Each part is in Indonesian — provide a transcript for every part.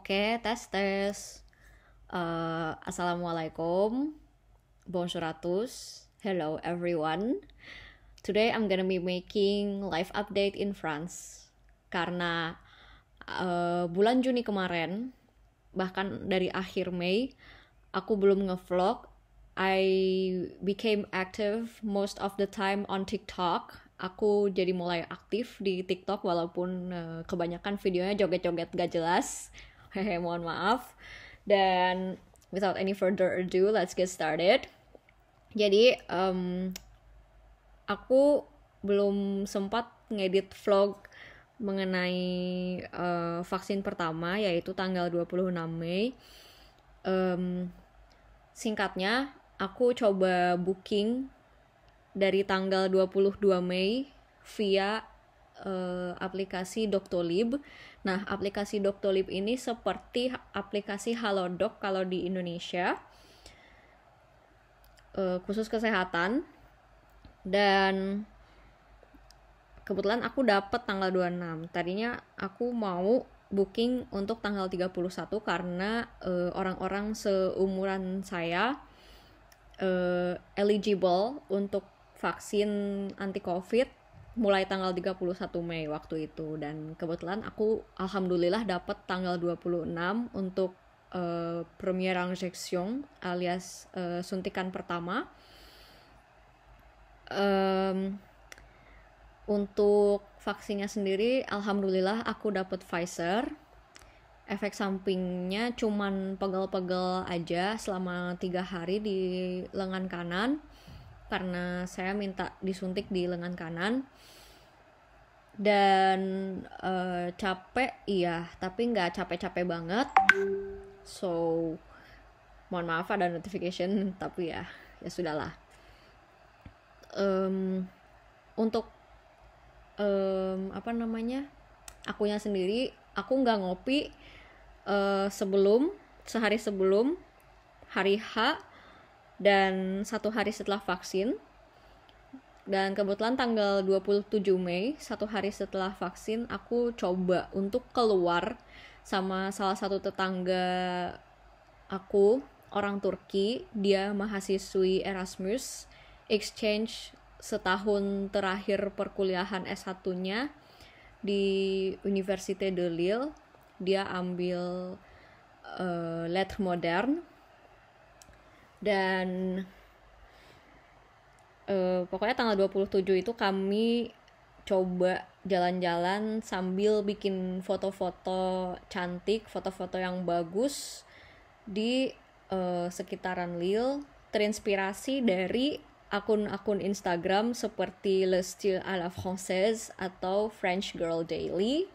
Oke, tes tes. Uh, Assalamualaikum. Bonjour à tous. Hello everyone. Today I'm gonna be making live update in France. Karena uh, bulan Juni kemarin, bahkan dari akhir Mei, aku belum ngevlog. I became active most of the time on TikTok aku jadi mulai aktif di TikTok walaupun uh, kebanyakan videonya joget-joget gak jelas hehe mohon maaf dan without any further ado let's get started jadi um, aku belum sempat ngedit vlog mengenai uh, vaksin pertama yaitu tanggal 26 Mei um, singkatnya aku coba booking dari tanggal 22 Mei via uh, aplikasi Doktolib. Nah, aplikasi Doktolib ini seperti aplikasi Halodoc kalau di Indonesia, uh, khusus kesehatan. Dan kebetulan aku dapat tanggal 26. Tadinya aku mau booking untuk tanggal 31 karena orang eh, orang-orang seumuran saya uh, eligible untuk vaksin anti covid mulai tanggal 31 Mei waktu itu dan kebetulan aku alhamdulillah dapat tanggal 26 untuk uh, eh, premiere injection alias uh, suntikan pertama um, untuk vaksinnya sendiri alhamdulillah aku dapat Pfizer efek sampingnya cuman pegel-pegel aja selama tiga hari di lengan kanan karena saya minta disuntik di lengan kanan dan uh, capek iya tapi nggak capek-capek banget so mohon maaf ada notification tapi ya ya sudahlah um, untuk um, apa namanya akunya sendiri aku nggak ngopi uh, sebelum sehari sebelum hari H dan satu hari setelah vaksin dan kebetulan tanggal 27 Mei satu hari setelah vaksin aku coba untuk keluar sama salah satu tetangga aku orang Turki dia mahasiswi Erasmus exchange setahun terakhir perkuliahan S1-nya di Universitas de Lille dia ambil uh, eh, letter modern dan uh, pokoknya tanggal 27 itu kami coba jalan-jalan sambil bikin foto-foto cantik, foto-foto yang bagus di uh, sekitaran Lille, terinspirasi dari akun-akun Instagram seperti Le Style à la Française atau French Girl Daily.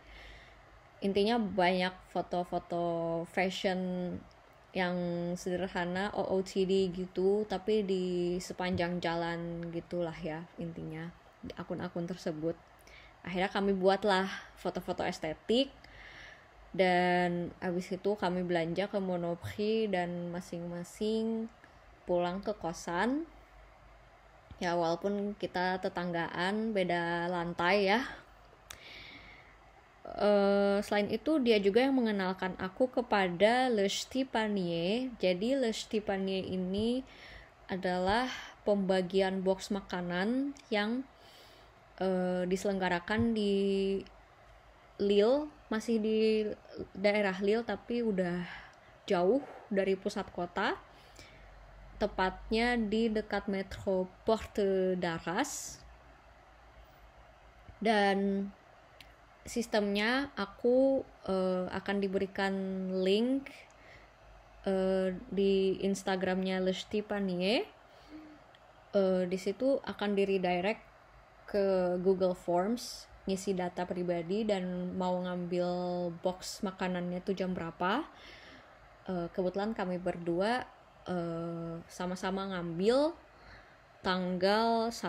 Intinya banyak foto-foto fashion yang sederhana OOTD gitu tapi di sepanjang jalan gitulah ya intinya akun-akun tersebut akhirnya kami buatlah foto-foto estetik dan abis itu kami belanja ke Monopri dan masing-masing pulang ke kosan ya walaupun kita tetanggaan beda lantai ya Uh, selain itu dia juga yang mengenalkan aku kepada Lesti Panier. Jadi Lesti Panier ini adalah pembagian box makanan yang uh, diselenggarakan di Lille, masih di daerah Lille tapi udah jauh dari pusat kota. Tepatnya di dekat metro Porte d'Arras. Dan sistemnya aku uh, akan diberikan link uh, di Instagramnya Lesti Panie. Uh, eh, di situ akan di redirect ke Google Forms ngisi data pribadi dan mau ngambil box makanannya tuh jam berapa uh, kebetulan kami berdua sama sama-sama ngambil tanggal 1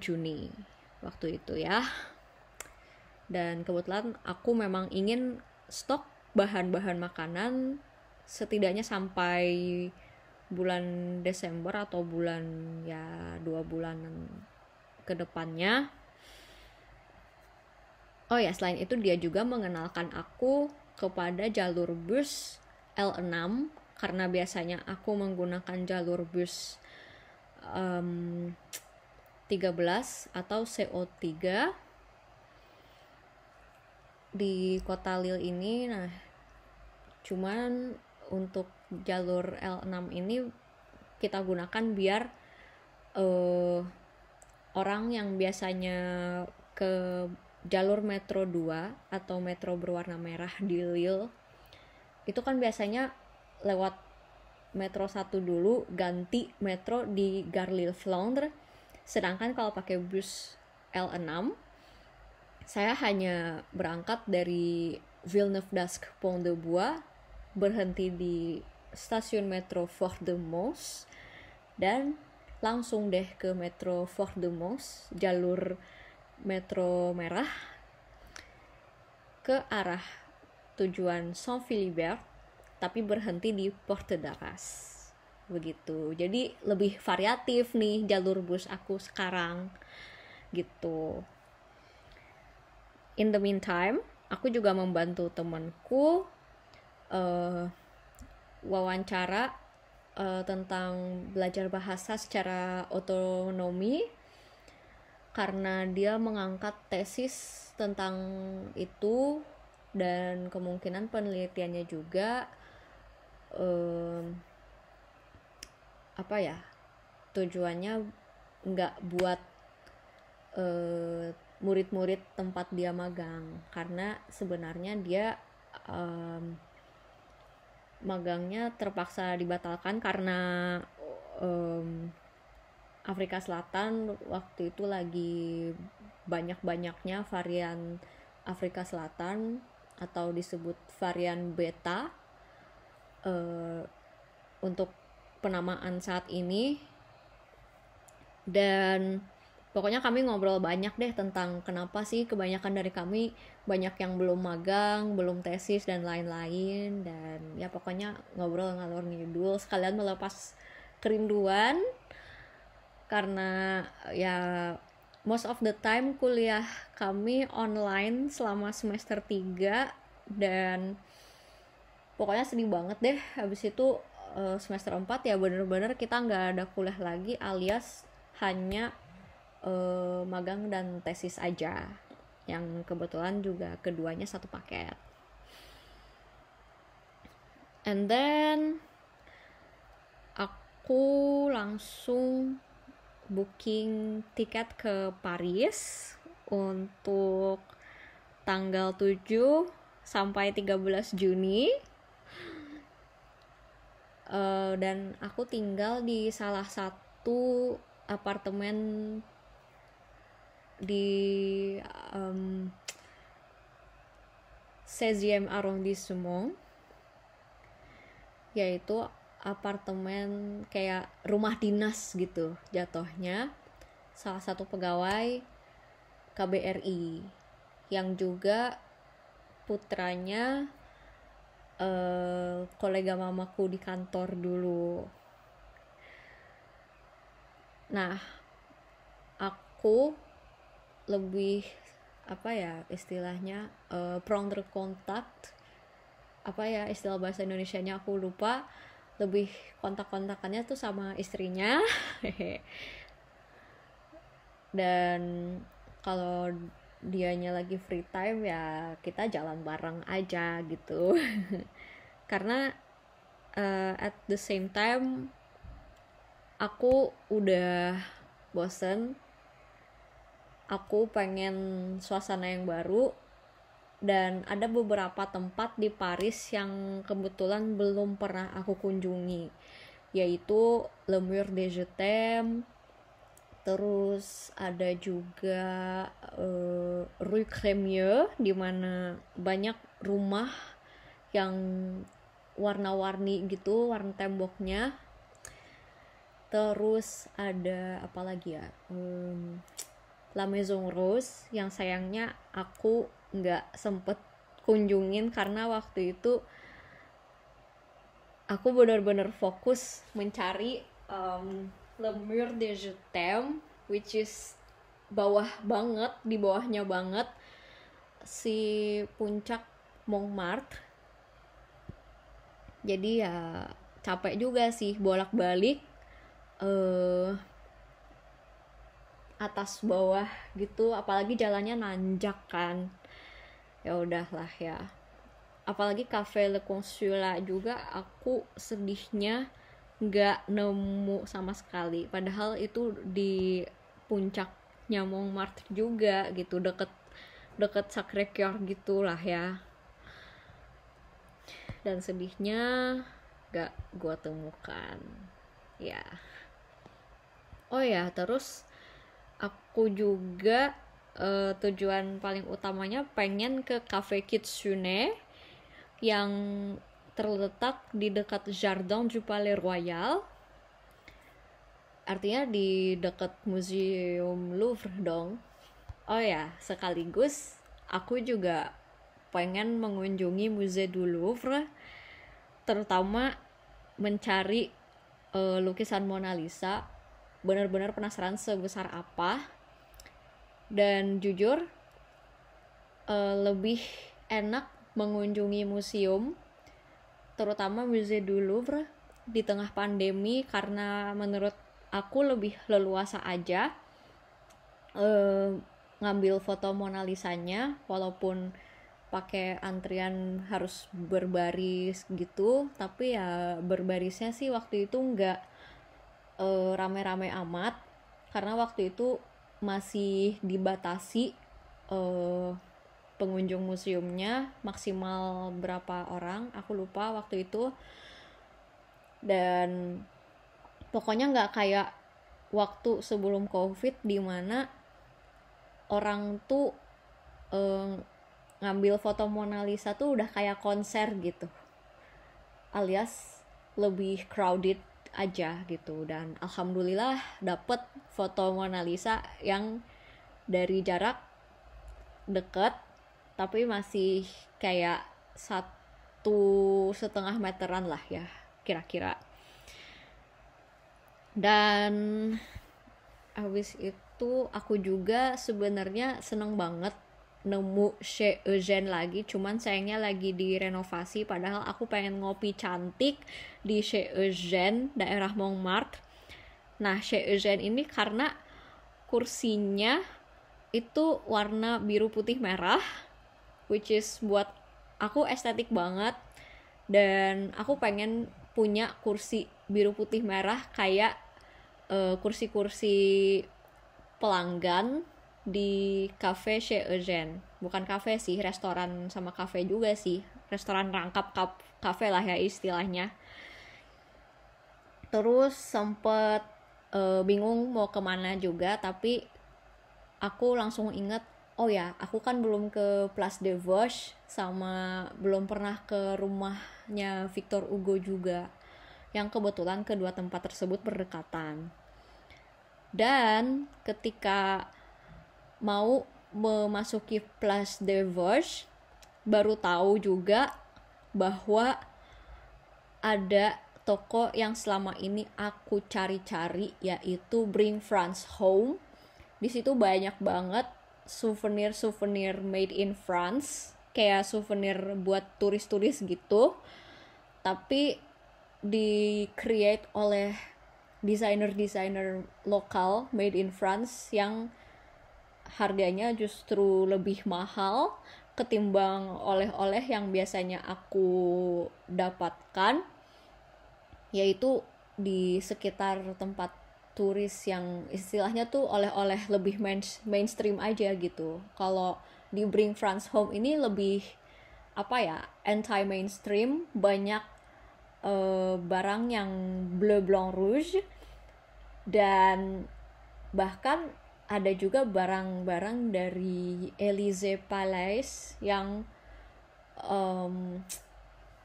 Juni waktu itu ya dan kebetulan aku memang ingin stok bahan-bahan makanan setidaknya sampai bulan Desember atau bulan ya dua bulan ke depannya oh ya selain itu dia juga mengenalkan aku kepada jalur bus L6 karena biasanya aku menggunakan jalur bus um, 13 atau CO3 di kota Lille ini nah cuman untuk jalur L6 ini kita gunakan biar uh, orang yang biasanya ke jalur metro 2 atau metro berwarna merah di Lille itu kan biasanya lewat metro 1 dulu ganti metro di Gare Lille Flandre sedangkan kalau pakai bus L6 saya hanya berangkat dari Villeneuve d'Ascq Pont de Bois, berhenti di stasiun metro Fort de dan langsung deh ke metro Fort de jalur metro merah, ke arah tujuan Saint-Philibert, tapi berhenti di Porte d'Arras begitu jadi lebih variatif nih jalur bus aku sekarang gitu in the meantime aku juga membantu temanku uh, wawancara uh, tentang belajar bahasa secara otonomi karena dia mengangkat tesis tentang itu dan kemungkinan penelitiannya juga um, apa ya tujuannya nggak buat uh, murid-murid tempat dia magang karena sebenarnya dia um, magangnya terpaksa dibatalkan karena um, Afrika Selatan waktu itu lagi banyak-banyaknya varian Afrika Selatan atau disebut varian beta uh, untuk penamaan saat ini dan pokoknya kami ngobrol banyak deh tentang kenapa sih kebanyakan dari kami banyak yang belum magang, belum tesis dan lain-lain dan ya pokoknya ngobrol ngalor ngidul sekalian melepas kerinduan karena ya most of the time kuliah kami online selama semester 3 dan pokoknya sedih banget deh habis itu eh, semester 4 ya bener-bener kita nggak ada kuliah lagi alias hanya uh, magang dan tesis aja yang kebetulan juga keduanya satu paket and then aku langsung booking tiket ke Paris untuk tanggal 7 sampai 13 Juni uh, dan aku tinggal di salah satu apartemen di um, 16e arrondissement yaitu apartemen kayak rumah dinas gitu jatuhnya salah satu pegawai KBRI yang juga putranya eh, kolega mamaku di kantor dulu nah aku lebih apa ya istilahnya uh, prong terkontak apa ya istilah bahasa Indonesia-nya aku lupa lebih kontak-kontakannya tuh sama istrinya dan kalau dianya lagi free time ya kita jalan bareng aja gitu karena uh, at the same time aku udah bosen aku pengen suasana yang baru dan ada beberapa tempat di Paris yang kebetulan belum pernah aku kunjungi yaitu Le Mur des Jetem terus ada juga uh, Rue Crémieux di mana banyak rumah yang warna-warni gitu warna temboknya terus ada apa lagi ya um, La Maison Rose yang sayangnya aku nggak sempet kunjungin karena waktu itu aku benar-benar fokus mencari um, Le Mur de Jutem which is bawah banget di bawahnya banget si puncak Montmartre jadi ya capek juga sih bolak-balik uh, atas bawah gitu apalagi jalannya nanjak kan ya udahlah ya apalagi cafe Le consula juga aku sedihnya nggak nemu sama sekali padahal itu di puncak nyamung mart juga gitu deket deket Sacré Cœur gitulah ya dan sedihnya gak gue temukan ya oh ya terus aku juga uh, tujuan paling utamanya pengen ke cafe Kitsune yang terletak di dekat Jardin du Palais Royal artinya di dekat Museum Louvre dong. Oh ya, sekaligus aku juga pengen mengunjungi Musée du Louvre, terutama mencari uh, lukisan Mona Lisa benar-benar penasaran sebesar apa dan jujur uh, lebih enak mengunjungi museum terutama Musée du Louvre di tengah pandemi karena menurut aku lebih leluasa aja uh, ngambil foto Mona Lisanya walaupun pakai antrian harus berbaris gitu tapi ya berbarisnya sih waktu itu nggak Eh, rame-rame uh, amat karena waktu itu masih dibatasi uh, pengunjung museumnya maksimal berapa orang aku lupa waktu itu dan pokoknya nggak kayak waktu sebelum covid di mana orang tuh uh, ngambil foto Mona Lisa tuh udah kayak konser gitu alias lebih crowded aja gitu dan alhamdulillah dapet foto Mona Lisa yang dari jarak deket tapi masih kayak satu setengah meteran lah ya kira-kira dan habis itu aku juga sebenarnya seneng banget nemu Chez Eugen lagi cuman sayangnya lagi direnovasi padahal aku pengen ngopi cantik di Chez Eugen daerah Montmartre nah Chez Eugen ini karena kursinya itu warna biru putih merah which is buat aku estetik banget dan aku pengen punya kursi biru putih merah kayak eh, kursi-kursi uh, kursi -kursi pelanggan di cafe Chez Eugène bukan cafe sih restoran sama cafe juga sih restoran rangkap cafe lah ya istilahnya terus sempet uh, bingung mau kemana juga tapi aku langsung inget oh ya aku kan belum ke Place de Vosges sama belum pernah ke rumahnya Victor Hugo juga yang kebetulan kedua tempat tersebut berdekatan dan ketika mau memasuki plus divorce baru tahu juga bahwa ada toko yang selama ini aku cari-cari yaitu Bring France Home. Di situ banyak banget souvenir-souvenir made in France, kayak souvenir buat turis-turis gitu. Tapi di create oleh desainer-desainer lokal made in France yang harganya justru lebih mahal ketimbang oleh-oleh yang biasanya aku dapatkan yaitu di sekitar tempat turis yang istilahnya tuh oleh-oleh lebih main, mainstream aja gitu. Kalau di Bring France Home ini lebih apa ya anti mainstream banyak uh, barang yang bleu blanc rouge dan bahkan ada juga barang-barang dari Elise palace yang um,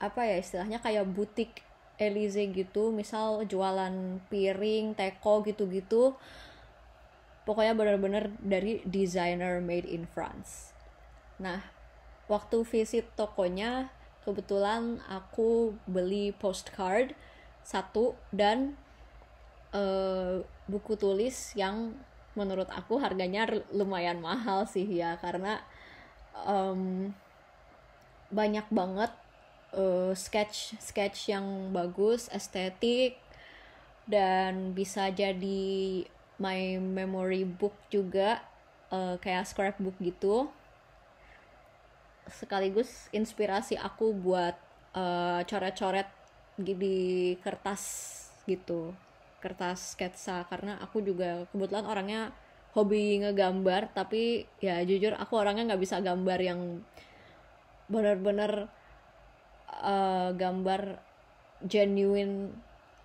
apa ya istilahnya kayak butik Elise gitu misal jualan piring teko gitu-gitu pokoknya benar-benar dari designer made in France nah waktu visit tokonya kebetulan aku beli postcard satu dan uh, buku tulis yang menurut aku harganya lumayan mahal sih ya karena um, banyak banget uh, sketch sketch yang bagus estetik dan bisa jadi my memory book juga uh, kayak scrapbook gitu sekaligus inspirasi aku buat coret eh, coret-coret di kertas gitu kertas sketsa karena aku juga kebetulan orangnya hobi ngegambar tapi ya jujur aku orangnya nggak bisa gambar yang bener-bener uh, eh, gambar genuine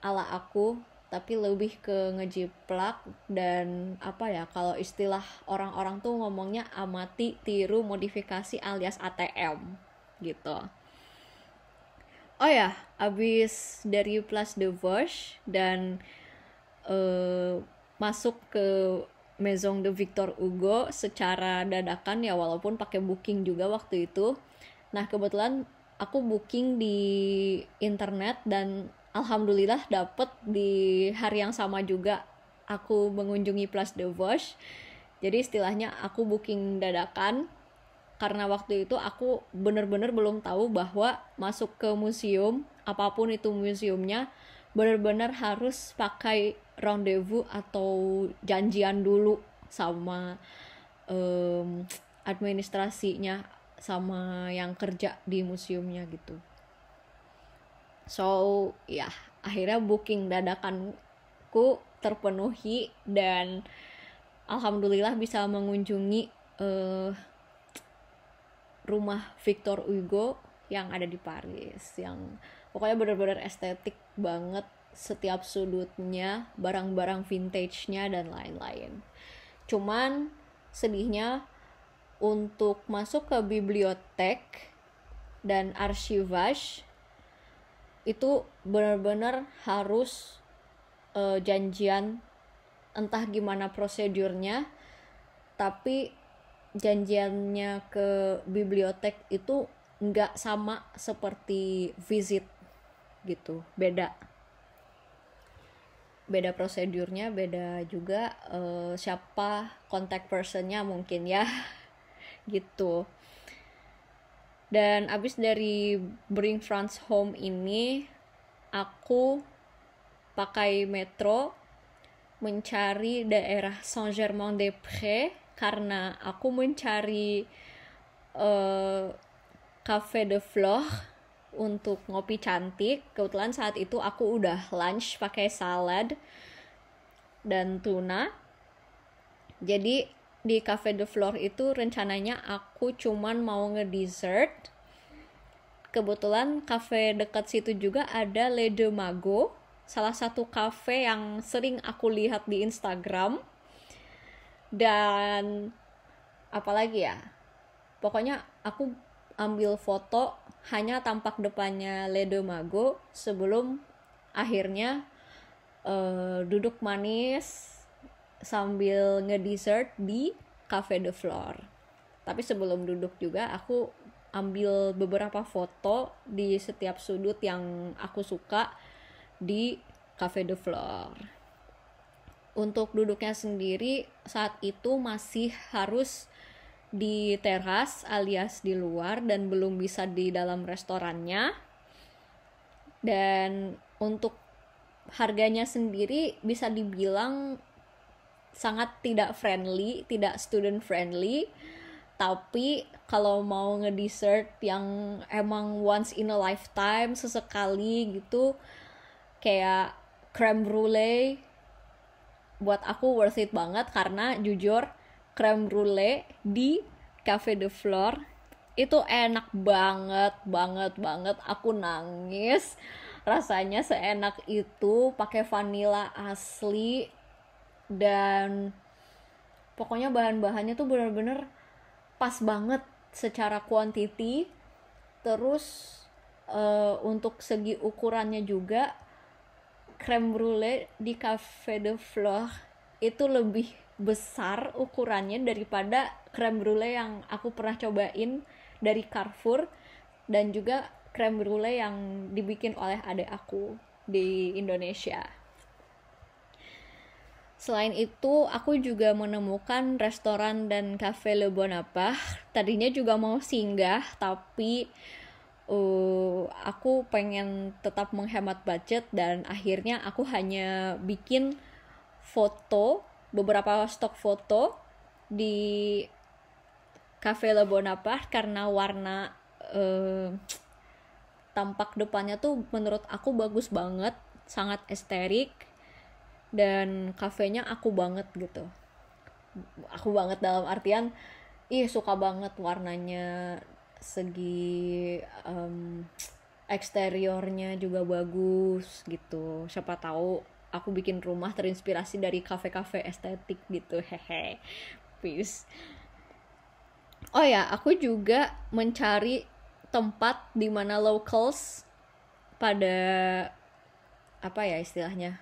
ala aku tapi lebih ke ngejiplak dan apa ya kalau istilah orang-orang tuh ngomongnya amati tiru modifikasi alias ATM gitu oh ya abis dari plus the Verge dan uh, masuk ke Maison de Victor Hugo secara dadakan ya walaupun pakai booking juga waktu itu. Nah, kebetulan aku booking di internet dan alhamdulillah dapet di hari yang sama juga aku mengunjungi Place de Vosges. Jadi istilahnya aku booking dadakan karena waktu itu aku bener-bener belum tahu bahwa masuk ke museum apapun itu museumnya bener-bener harus pakai rendezvous atau janjian dulu sama um, administrasinya sama yang kerja di museumnya gitu so ya yeah, akhirnya booking dadakanku terpenuhi dan alhamdulillah bisa mengunjungi uh, rumah Victor Hugo yang ada di Paris yang pokoknya benar-benar estetik banget setiap sudutnya, barang-barang vintage-nya dan lain-lain. Cuman sedihnya untuk masuk ke bibliotek dan arsivage itu benar-benar harus uh, janjian entah gimana prosedurnya tapi janjiannya ke bibliotek itu nggak sama seperti visit gitu beda beda prosedurnya beda juga uh, siapa kontak personnya mungkin ya gitu dan abis dari Bring France Home ini aku pakai metro mencari daerah Saint-Germain-des-Prés karena aku mencari uh, Cafe de Flore untuk ngopi cantik. Kebetulan saat itu aku udah lunch pakai salad dan tuna. Jadi di Cafe de Flor itu rencananya aku cuman mau ngedessert. Kebetulan cafe dekat situ juga ada Le De Mago, salah satu cafe yang sering aku lihat di Instagram. Dan apalagi ya? Pokoknya aku ambil foto hanya tampak depannya Ledo Mago sebelum akhirnya uh, duduk manis sambil ngedessert di Cafe de Flor. Tapi sebelum duduk juga aku ambil beberapa foto di setiap sudut yang aku suka di Cafe de Flor. Untuk duduknya sendiri saat itu masih harus di teras alias di luar dan belum bisa di dalam restorannya. Dan untuk harganya sendiri bisa dibilang sangat tidak friendly, tidak student friendly. Tapi kalau mau ngedessert yang emang once in a lifetime sesekali gitu kayak creme brulee buat aku worth it banget karena jujur creme brulee di Cafe de Flor itu enak banget banget banget aku nangis rasanya seenak itu pakai vanila asli dan pokoknya bahan-bahannya tuh bener-bener pas banget secara quantity terus uh, untuk segi ukurannya juga creme brulee di Cafe de Flore itu lebih besar ukurannya daripada krem brulee yang aku pernah cobain dari Carrefour dan juga krem brulee yang dibikin oleh adik aku di Indonesia. Selain itu, aku juga menemukan restoran dan cafe Le Bonaparte. Tadinya juga mau singgah, tapi uh, aku pengen tetap menghemat budget dan akhirnya aku hanya bikin foto beberapa stok foto di Cafe Le Bonaparte karena warna eh, tampak depannya tuh menurut aku bagus banget, sangat esterik dan kafenya aku banget gitu. Aku banget dalam artian ih suka banget warnanya, segi um, eksteriornya juga bagus gitu. Siapa tahu aku bikin rumah terinspirasi dari kafe-kafe estetik gitu hehe peace oh ya aku juga mencari tempat di mana locals pada apa ya istilahnya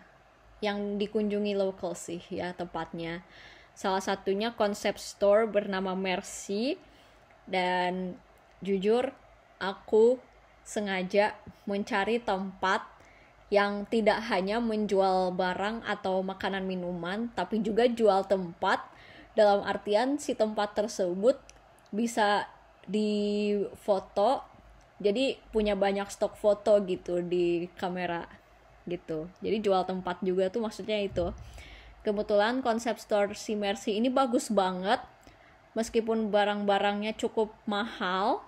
yang dikunjungi locals sih ya tempatnya. Salah satunya konsep store bernama Mercy dan jujur aku sengaja mencari tempat yang tidak hanya menjual barang atau makanan minuman, tapi juga jual tempat. Dalam artian si tempat tersebut bisa difoto, jadi punya banyak stok foto gitu di kamera gitu. Jadi jual tempat juga tuh maksudnya itu. Kebetulan konsep store si Mercy ini bagus banget, meskipun barang-barangnya cukup mahal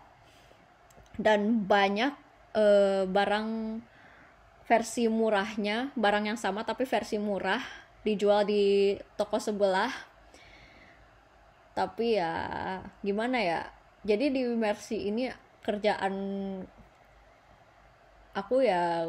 dan banyak uh, barang versi murahnya barang yang sama tapi versi murah dijual di toko sebelah tapi ya gimana ya jadi di Mercy ini kerjaan aku ya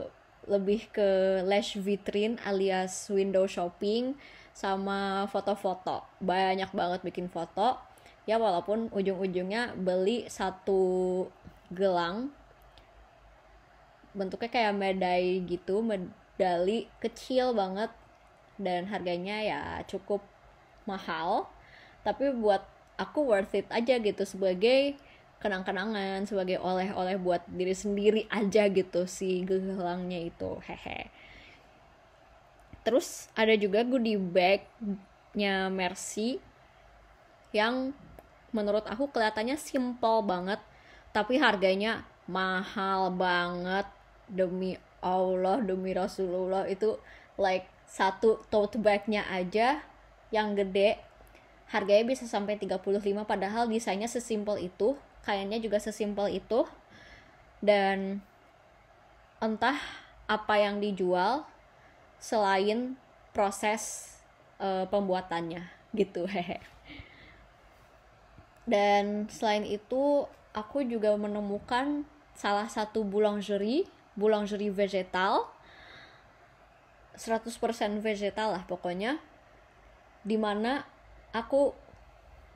lebih ke lash vitrine alias window shopping sama foto-foto banyak banget bikin foto ya walaupun ujung-ujungnya beli satu gelang bentuknya kayak medai gitu medali kecil banget dan harganya ya cukup mahal tapi buat aku worth it aja gitu sebagai kenang-kenangan sebagai oleh-oleh buat diri sendiri aja gitu si gelangnya itu hehe terus ada juga goodie bagnya Mercy yang menurut aku kelihatannya simple banget tapi harganya mahal banget demi Allah demi Rasulullah itu like satu tote bagnya aja yang gede harganya bisa sampai 35 padahal desainnya sesimpel itu kayaknya juga sesimpel itu dan entah apa yang dijual selain proses uh, pembuatannya gitu hehe dan selain itu aku juga menemukan salah satu boulangerie boulangerie vegetal 100% vegetal lah pokoknya dimana aku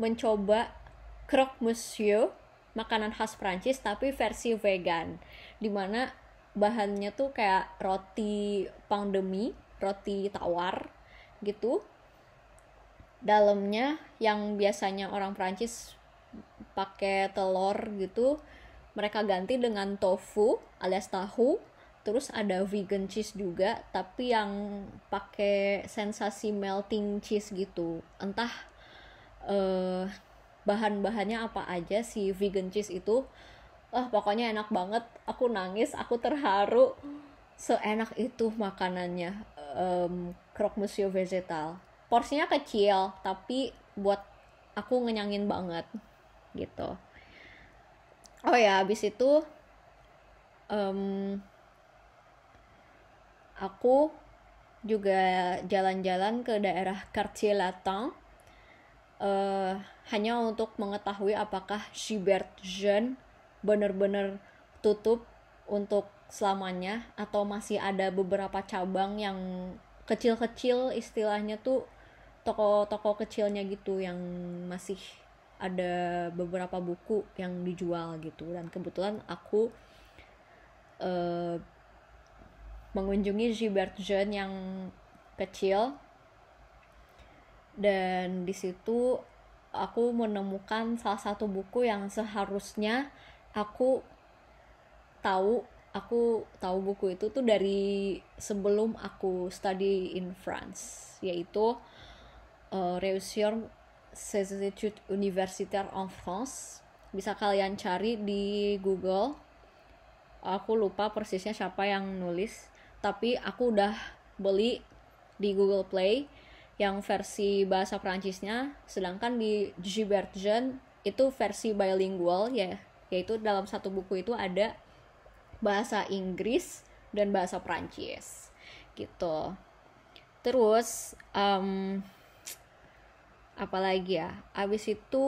mencoba croque monsieur makanan khas Prancis tapi versi vegan dimana bahannya tuh kayak roti pandemi roti tawar gitu dalamnya yang biasanya orang Prancis pakai telur gitu mereka ganti dengan tofu alias tahu terus ada vegan cheese juga tapi yang pakai sensasi melting cheese gitu entah eh, bahan-bahannya apa aja si vegan cheese itu eh, pokoknya enak banget aku nangis aku terharu seenak itu makanannya um, croque monsieur vegetal porsinya kecil tapi buat aku ngenyangin banget gitu oh ya abis itu um, aku juga jalan-jalan ke daerah Cartier Latin uh, hanya untuk mengetahui apakah Gilbert Jean benar-benar tutup untuk selamanya atau masih ada beberapa cabang yang kecil-kecil istilahnya tuh toko-toko kecilnya gitu yang masih ada beberapa buku yang dijual gitu dan kebetulan aku uh, mengunjungi Gilbert yang kecil dan di situ aku menemukan salah satu buku yang seharusnya aku tahu aku tahu buku itu tuh dari sebelum aku study in France yaitu uh, Réussir ses études universitaires en France bisa kalian cari di Google aku lupa persisnya siapa yang nulis tapi aku udah beli di Google Play yang versi bahasa Prancisnya sedangkan di Gibergen itu versi bilingual ya yaitu dalam satu buku itu ada bahasa Inggris dan bahasa Prancis gitu terus um, apalagi ya abis itu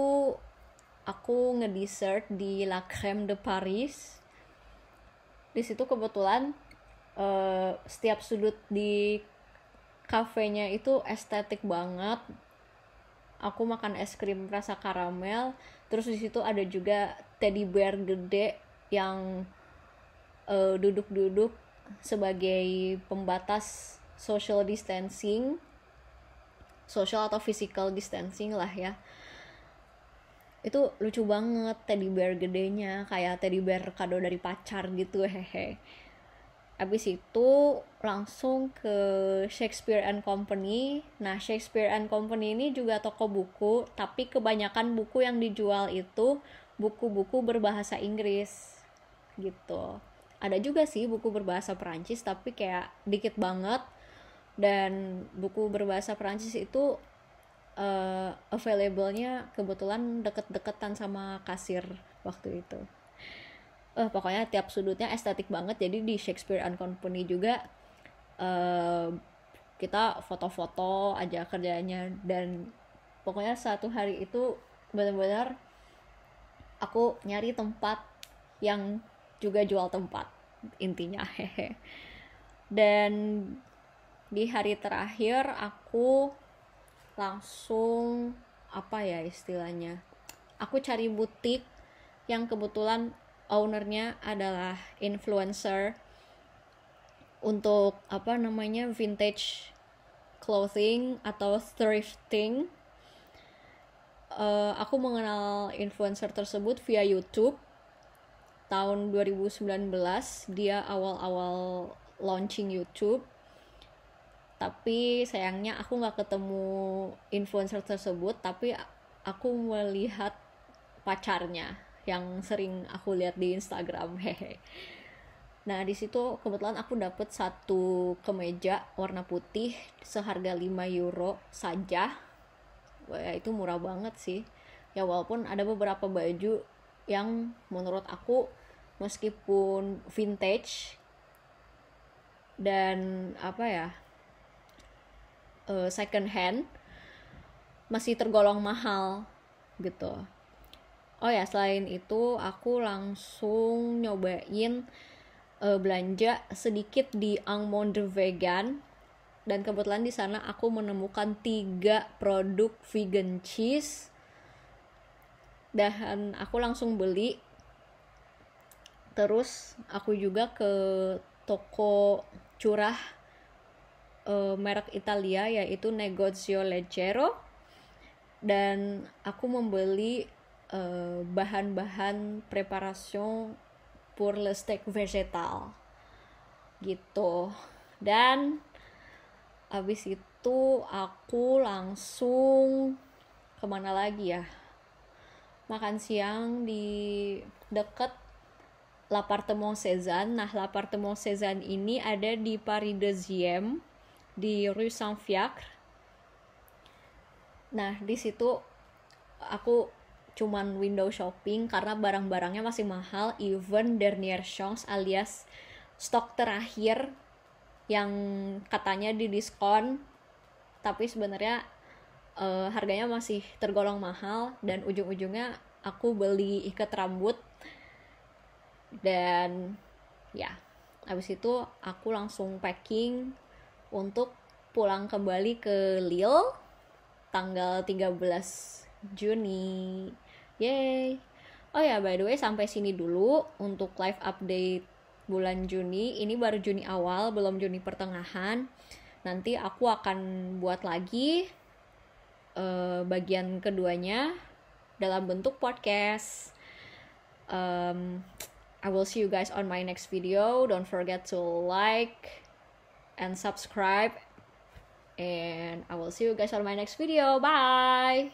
aku ngedesert di La Crème de Paris di situ kebetulan uh, setiap sudut di kafenya itu estetik banget aku makan es krim rasa karamel terus di situ ada juga teddy bear gede yang eh, duduk-duduk uh, duduk -duduk sebagai pembatas social distancing social atau physical distancing lah ya itu lucu banget teddy bear gedenya kayak teddy bear kado dari pacar gitu hehe abis itu langsung ke Shakespeare and Company nah Shakespeare and Company ini juga toko buku tapi kebanyakan buku yang dijual itu buku-buku berbahasa Inggris gitu ada juga sih buku berbahasa Perancis tapi kayak dikit banget dan buku berbahasa Perancis itu uh, available-nya kebetulan deket-deketan sama kasir waktu itu uh, pokoknya tiap sudutnya estetik banget jadi di Shakespeare and Company juga uh, kita foto-foto aja kerjanya dan pokoknya satu hari itu benar-benar aku nyari tempat yang juga jual tempat intinya hehe dan di hari terakhir aku langsung apa ya istilahnya aku cari butik yang kebetulan ownernya adalah influencer untuk apa namanya vintage clothing atau thrifting uh, aku mengenal influencer tersebut via YouTube tahun 2019 dia awal-awal launching YouTube tapi sayangnya aku nggak ketemu influencer tersebut tapi aku melihat pacarnya yang sering aku lihat di Instagram hehe nah di situ kebetulan aku dapat satu kemeja warna putih seharga 5 euro saja Wah, itu murah banget sih ya walaupun ada beberapa baju yang menurut aku meskipun vintage dan apa ya uh, second hand masih tergolong mahal gitu oh ya selain itu aku langsung nyobain uh, belanja sedikit di Angmonde Vegan dan kebetulan di sana aku menemukan tiga produk vegan cheese dan aku langsung beli terus aku juga ke toko curah uh, merek Italia yaitu Negozio Leggero dan aku membeli bahan eh, bahan-bahan preparation pour le steak vegetal gitu dan habis itu aku langsung kemana lagi ya makan siang di deket L'Appartement Cezanne. Nah, L'Appartement Cezanne ini ada di Paris de Ziem di Rue Saint Fiacre nah di situ aku cuman window shopping karena barang-barangnya masih mahal even dernier chance alias stok terakhir yang katanya di diskon tapi sebenarnya uh, harganya masih tergolong mahal dan ujung-ujungnya aku beli ikat rambut dan ya abis itu aku langsung packing untuk pulang kembali ke Lille tanggal 13 Juni. yay. Oh ya, by the way sampai sini dulu untuk live update bulan Juni. Ini baru Juni awal, belum Juni pertengahan. Nanti aku akan buat lagi uh, bagian keduanya dalam bentuk podcast. Um, I will see you guys on my next video. Don't forget to like, and subscribe and i will see you guys on my next video bye